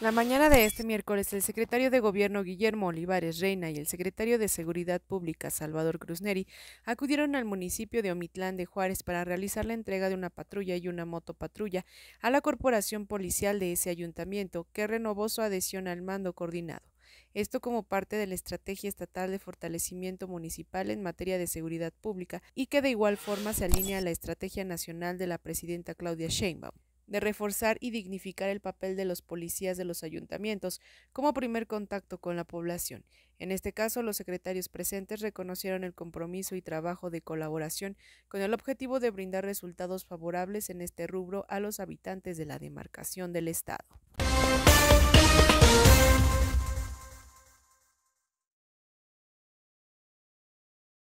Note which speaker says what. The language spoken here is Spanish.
Speaker 1: La mañana de este miércoles, el secretario de Gobierno Guillermo Olivares Reina y el secretario de Seguridad Pública Salvador Cruzneri acudieron al municipio de Omitlán de Juárez para realizar la entrega de una patrulla y una motopatrulla a la corporación policial de ese ayuntamiento, que renovó su adhesión al mando coordinado. Esto como parte de la Estrategia Estatal de Fortalecimiento Municipal en materia de seguridad pública y que de igual forma se alinea a la Estrategia Nacional de la Presidenta Claudia Sheinbaum de reforzar y dignificar el papel de los policías de los ayuntamientos como primer contacto con la población. En este caso, los secretarios presentes reconocieron el compromiso y trabajo de colaboración con el objetivo de brindar resultados favorables en este rubro a los habitantes de la demarcación del Estado.